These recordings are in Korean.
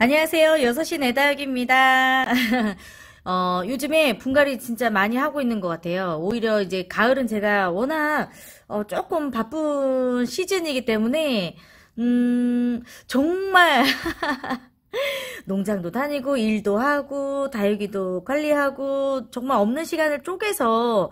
안녕하세요. 6시 내다육입니다. 어, 요즘에 분갈이 진짜 많이 하고 있는 것 같아요. 오히려 이제 가을은 제가 워낙 어, 조금 바쁜 시즌이기 때문에 음, 정말 농장도 다니고 일도 하고 다육이도 관리하고 정말 없는 시간을 쪼개서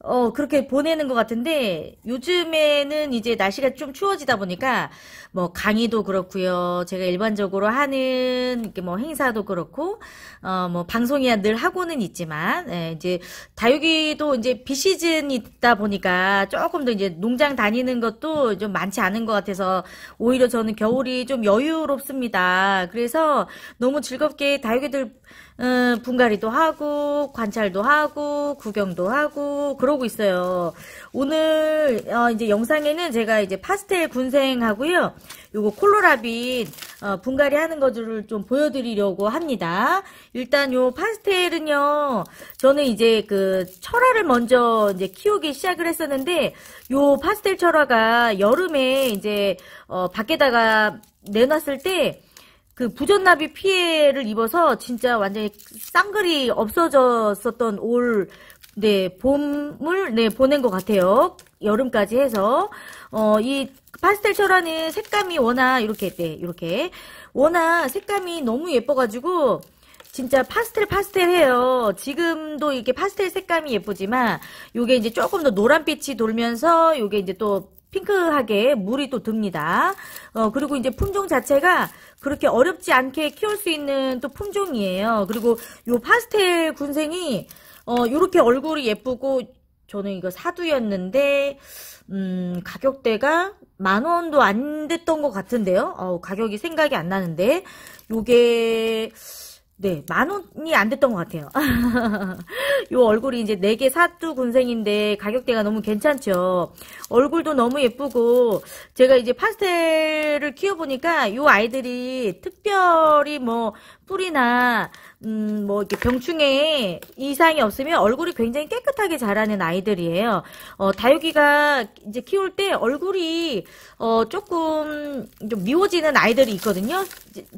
어, 그렇게 보내는 것 같은데, 요즘에는 이제 날씨가 좀 추워지다 보니까, 뭐, 강의도 그렇고요 제가 일반적으로 하는, 뭐, 행사도 그렇고, 어, 뭐, 방송이야 늘 하고는 있지만, 예, 이제, 다육이도 이제 비시즌 있다 보니까, 조금 더 이제 농장 다니는 것도 좀 많지 않은 것 같아서, 오히려 저는 겨울이 좀 여유롭습니다. 그래서 너무 즐겁게 다육이들, 음, 분갈이도 하고, 관찰도 하고, 구경도 하고, 그러고 있어요. 오늘 어, 이제 영상에는 제가 이제 파스텔 군생하고요. 요거 콜로라빈 어, 분갈이 하는 것들을 좀 보여드리려고 합니다. 일단 요 파스텔은요. 저는 이제 그 철화를 먼저 이제 키우기 시작을 했었는데 요 파스텔 철화가 여름에 이제 어, 밖에다가 내놨을 때 그 부전나비 피해를 입어서 진짜 완전히 쌍글이 없어졌었던 올 네, 봄을 네, 보낸 것 같아요. 여름까지 해서 어, 이 파스텔철화는 색감이 워낙 이렇게 네, 이렇게 워낙 색감이 너무 예뻐가지고 진짜 파스텔 파스텔해요. 지금도 이게 렇 파스텔 색감이 예쁘지만 요게 이제 조금 더 노란빛이 돌면서 요게 이제 또 핑크하게 물이 또 듭니다. 어, 그리고 이제 품종 자체가 그렇게 어렵지 않게 키울 수 있는 또 품종이에요. 그리고 요 파스텔 군생이 어, 요렇게 얼굴이 예쁘고 저는 이거 사두였는데 음, 가격대가 만원도 안 됐던 것 같은데요. 어, 가격이 생각이 안 나는데 요게 네, 만 원이 안 됐던 것 같아요. 요 얼굴이 이제 네 개 사두 군생인데 가격대가 너무 괜찮죠. 얼굴도 너무 예쁘고 제가 이제 파스텔을 키워보니까 요 아이들이 특별히 뭐 뿌리나 음, 뭐 이렇게 병충해 이상이 없으면 얼굴이 굉장히 깨끗하게 자라는 아이들이에요. 어, 다육이가 이제 키울 때 얼굴이 어, 조금 좀 미워지는 아이들이 있거든요.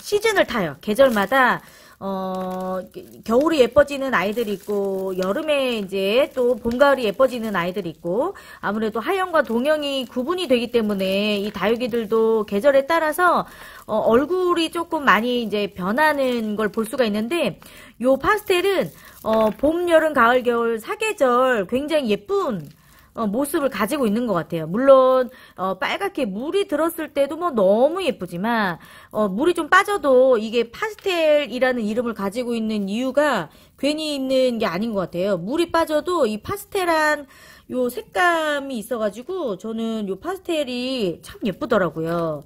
시즌을 타요. 계절마다 어, 겨울이 예뻐지는 아이들이 있고, 여름에 이제 또 봄가을이 예뻐지는 아이들이 있고, 아무래도 하영과 동영이 구분이 되기 때문에 이 다육이들도 계절에 따라서 어, 얼굴이 조금 많이 이제 변하는 걸 볼 수가 있는데, 요 파스텔은 어, 봄, 여름, 가을, 겨울 사계절 굉장히 예쁜 어, 모습을 가지고 있는 것 같아요. 물론 어, 빨갛게 물이 들었을 때도 뭐 너무 예쁘지만 어, 물이 좀 빠져도 이게 파스텔이라는 이름을 가지고 있는 이유가 괜히 있는 게 아닌 것 같아요. 물이 빠져도 이 파스텔한 요 색감이 있어가지고 저는 요 파스텔이 참 예쁘더라고요.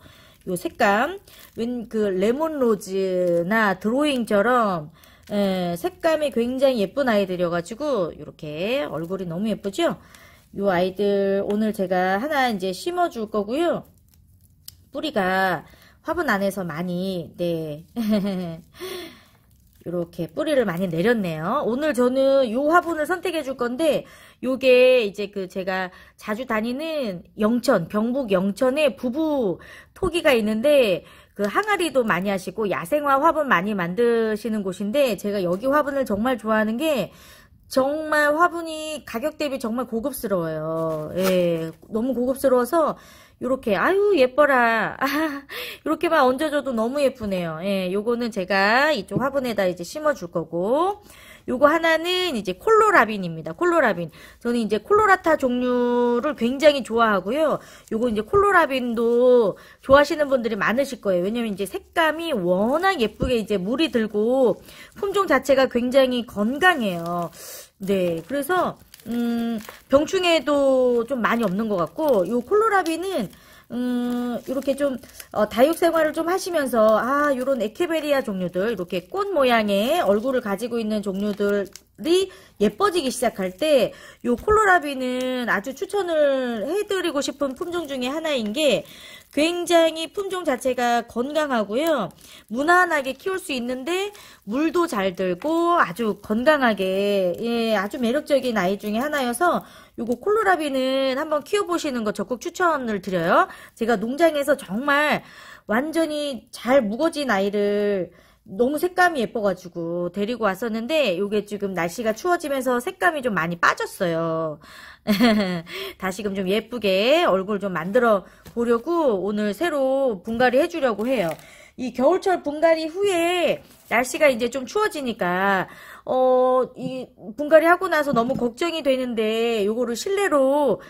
요 색감 웬 그 레몬 로즈나 드로잉처럼 예, 색감이 굉장히 예쁜 아이들이어가지고 이렇게 얼굴이 너무 예쁘죠? 요 아이들 오늘 제가 하나 이제 심어 줄 거고요. 뿌리가 화분 안에서 많이 네 이렇게 뿌리를 많이 내렸네요. 오늘 저는 요 화분을 선택해 줄 건데 요게 이제 그 제가 자주 다니는 영천 경북 영천에 부부 토기가 있는데 그 항아리도 많이 하시고 야생화 화분 많이 만드시는 곳인데 제가 여기 화분을 정말 좋아하는 게 정말 화분이 가격 대비 정말 고급스러워요. 예, 너무 고급스러워서 이렇게 아유 예뻐라 이렇게만 아, 얹어줘도 너무 예쁘네요. 예, 요거는 제가 이쪽 화분에다 이제 심어줄 거고 요거 하나는 이제 콜로라빈입니다. 콜로라빈. 저는 이제 콜로라타 종류를 굉장히 좋아하고요. 요거 이제 콜로라빈도 좋아하시는 분들이 많으실 거예요. 왜냐면 이제 색감이 워낙 예쁘게 이제 물이 들고 품종 자체가 굉장히 건강해요. 네. 그래서 음, 병충해도 좀 많이 없는 것 같고 요 콜로라빈은 음, 이렇게 좀 어, 다육 생활을 좀 하시면서 아, 요런 에케베리아 종류들 이렇게 꽃 모양의 얼굴을 가지고 있는 종류들 이 예뻐지기 시작할 때요 콜로라비는 아주 추천을 해드리고 싶은 품종 중에 하나인 게 굉장히 품종 자체가 건강하고요. 무난하게 키울 수 있는데 물도 잘 들고 아주 건강하게 예, 아주 매력적인 아이 중에 하나여서 요거 콜로라비는 한번 키워보시는 거 적극 추천을 드려요. 제가 농장에서 정말 완전히 잘무거진 아이를 너무 색감이 예뻐가지고 데리고 왔었는데 이게 지금 날씨가 추워지면서 색감이 좀 많이 빠졌어요. 다시금 좀 예쁘게 얼굴 좀 만들어 보려고 오늘 새로 분갈이 해주려고 해요. 이 겨울철 분갈이 후에 날씨가 이제 좀 추워지니까 어 이 분갈이 하고 나서 너무 걱정이 되는데 요거를 실내로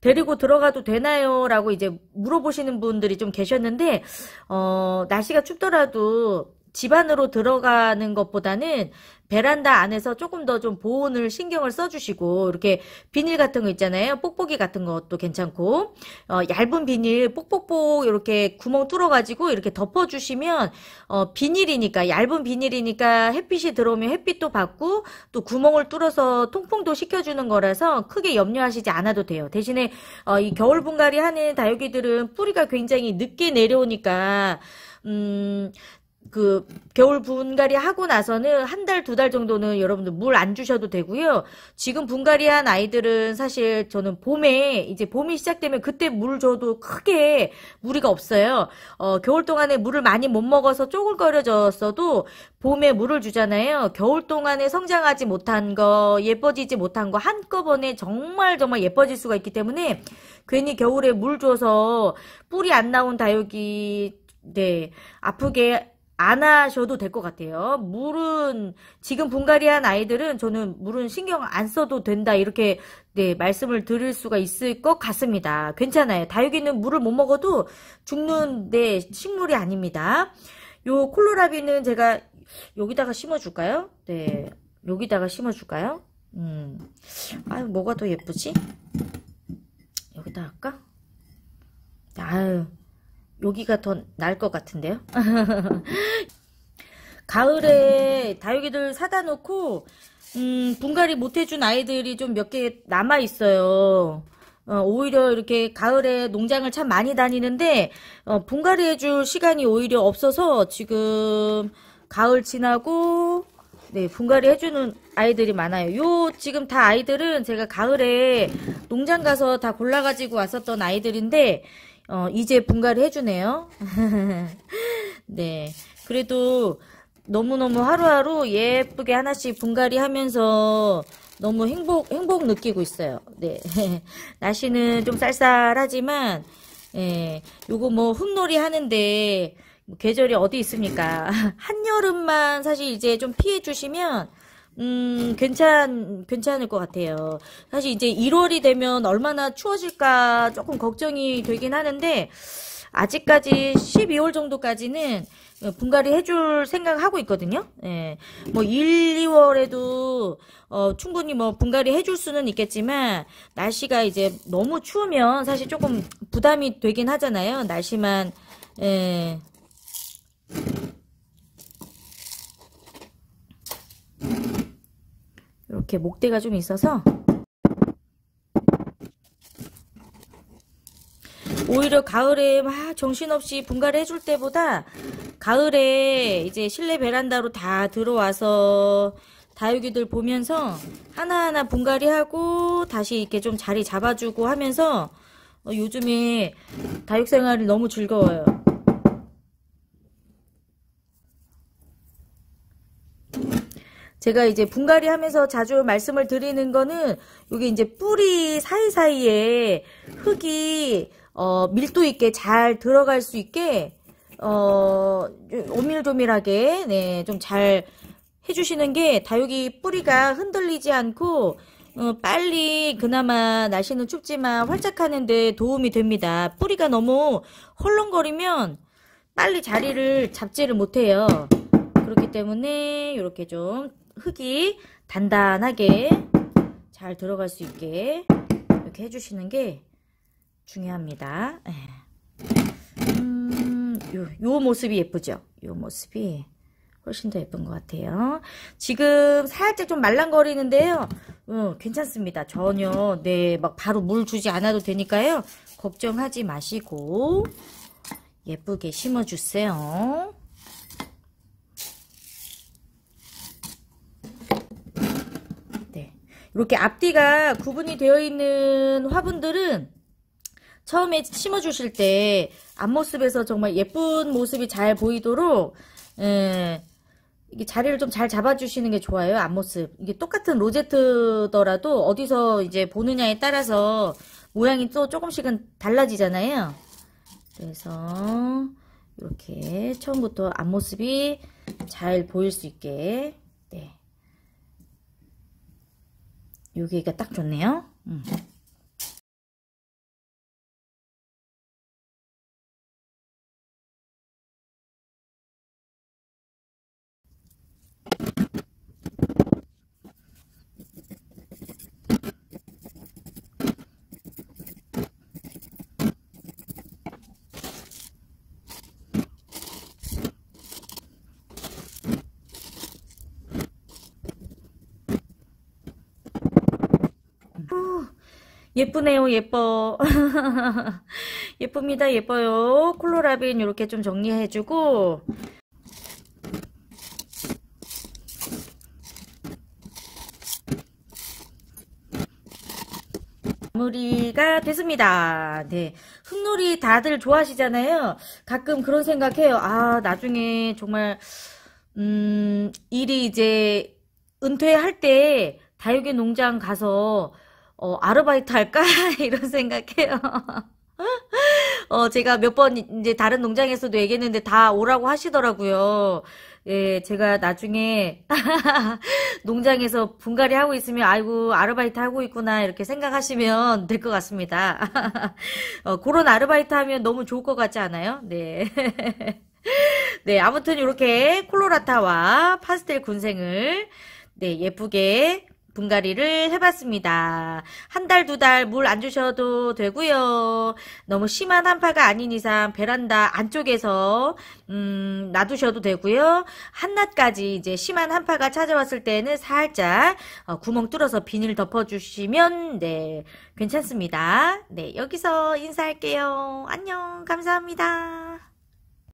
데리고 들어가도 되나요? 라고 이제 물어보시는 분들이 좀 계셨는데 어 날씨가 춥더라도 집 안으로 들어가는 것보다는 베란다 안에서 조금 더 좀 보온을 신경을 써주시고 이렇게 비닐 같은 거 있잖아요 뽁뽁이 같은 것도 괜찮고 어, 얇은 비닐 뽁뽁뽁 이렇게 구멍 뚫어가지고 이렇게 덮어주시면 어, 비닐이니까 얇은 비닐이니까 햇빛이 들어오면 햇빛도 받고 또 구멍을 뚫어서 통풍도 시켜주는 거라서 크게 염려하시지 않아도 돼요 대신에 어, 이 겨울 분갈이 하는 다육이들은 뿌리가 굉장히 늦게 내려오니까 음, 그 겨울 분갈이 하고 나서는 한 달 두 달 정도는 여러분들 물 안 주셔도 되고요. 지금 분갈이한 아이들은 사실 저는 봄에 이제 봄이 시작되면 그때 물 줘도 크게 무리가 없어요. 어, 겨울 동안에 물을 많이 못 먹어서 쪼글거려졌어도 봄에 물을 주잖아요. 겨울 동안에 성장하지 못한 거, 예뻐지지 못한 거 한꺼번에 정말 정말 예뻐질 수가 있기 때문에 괜히 겨울에 물 줘서 뿌리 안 나온 다육이 네, 아프게 안 하셔도 될 것 같아요. 물은 지금 분갈이한 아이들은 저는 물은 신경 안 써도 된다 이렇게 네 말씀을 드릴 수가 있을 것 같습니다. 괜찮아요. 다육이는 물을 못 먹어도 죽는 네 식물이 아닙니다. 요 콜로라비는 제가 여기다가 심어줄까요? 네 여기다가 심어줄까요? 음, 아유 뭐가 더 예쁘지? 여기다 할까? 아유 여기가 더 나을 것 같은데요 가을에 다육이들 사다 놓고 음, 분갈이 못해준 아이들이 좀 몇 개 남아있어요 어, 오히려 이렇게 가을에 농장을 참 많이 다니는데 어, 분갈이 해줄 시간이 오히려 없어서 지금 가을 지나고 네, 분갈이 해주는 아이들이 많아요. 요, 지금 다 아이들은 제가 가을에 농장 가서 다 골라가지고 왔었던 아이들인데, 어, 이제 분갈이 해주네요. 네. 그래도 너무너무 하루하루 예쁘게 하나씩 분갈이 하면서 너무 행복, 행복 느끼고 있어요. 네. 날씨는 좀 쌀쌀하지만, 예, 요거 뭐 흙놀이 하는데, 계절이 어디 있습니까? 한여름만 사실 이제 좀 피해주시면, 음, 괜찮, 괜찮을 것 같아요. 사실 이제 1월이 되면 얼마나 추워질까 조금 걱정이 되긴 하는데, 아직까지 12월 정도까지는 분갈이 해줄 생각하고 을 있거든요. 예. 뭐 1, 2월에도 어, 충분히 뭐 분갈이 해줄 수는 있겠지만 날씨가 이제 너무 추우면 사실 조금 부담이 되긴 하잖아요. 날씨만 예. 이렇게 목대가 좀 있어서 오히려 가을에 막 정신없이 분갈이 해줄 때보다 가을에 이제 실내 베란다로 다 들어와서 다육이들 보면서 하나하나 분갈이 하고 다시 이렇게 좀 자리 잡아주고 하면서 어, 요즘에 다육생활이 너무 즐거워요. 제가 이제 분갈이 하면서 자주 말씀을 드리는 거는 여기 이제 뿌리 사이사이에 흙이 어, 밀도 있게 잘 들어갈 수 있게 어, 오밀조밀하게 네, 좀 잘 해주시는 게 다육이 뿌리가 흔들리지 않고 어, 빨리 그나마 날씨는 춥지만 활짝하는데 도움이 됩니다. 뿌리가 너무 헐렁거리면 빨리 자리를 잡지를 못해요. 그렇기 때문에 이렇게 좀 흙이 단단하게 잘 들어갈 수 있게 이렇게 해주시는 게 중요합니다. 예. 음, 요, 요 모습이 예쁘죠? 요 모습이 훨씬 더 예쁜 것 같아요. 지금 살짝 좀 말랑거리는데요. 어, 괜찮습니다. 전혀 네, 막 바로 물 주지 않아도 되니까요. 걱정하지 마시고 예쁘게 심어주세요. 이렇게 앞뒤가 구분이 되어 있는 화분들은 처음에 심어주실 때 앞모습에서 정말 예쁜 모습이 잘 보이도록 에, 예, 이게 자리를 좀 잘 잡아주시는 게 좋아요 앞모습 이게 똑같은 로제트더라도 어디서 이제 보느냐에 따라서 모양이 또 조금씩은 달라지잖아요 그래서 이렇게 처음부터 앞모습이 잘 보일 수 있게 네. 여기가 딱 좋네요. 음. 예쁘네요, 예뻐. 예쁩니다, 예뻐요. 콜로라빈 이렇게 좀 정리해주고 마무리가 됐습니다. 네. 흙놀이 다들 좋아하시잖아요. 가끔 그런 생각해요. 아, 나중에 정말, 음, 일이 이제 은퇴할 때 다육이 농장 가서 어, 아르바이트 할까? 이런 생각해요. 어, 제가 몇 번 이제 다른 농장에서도 얘기했는데 다 오라고 하시더라고요. 예, 제가 나중에 농장에서 분갈이 하고 있으면 아이고 아르바이트 하고 있구나 이렇게 생각하시면 될 것 같습니다. 어, 그런 아르바이트 하면 너무 좋을 것 같지 않아요? 네. 네, 아무튼 이렇게 콜로라타와 파스텔 군생을 네, 예쁘게 분갈이를 해봤습니다. 한 달, 두 달 물 안 주셔도 되고요. 너무 심한 한파가 아닌 이상 베란다 안쪽에서 음, 놔두셔도 되고요. 한낮까지 이제 심한 한파가 찾아왔을 때는 살짝 어, 구멍 뚫어서 비닐 덮어주시면 네 괜찮습니다. 네 여기서 인사할게요. 안녕 감사합니다.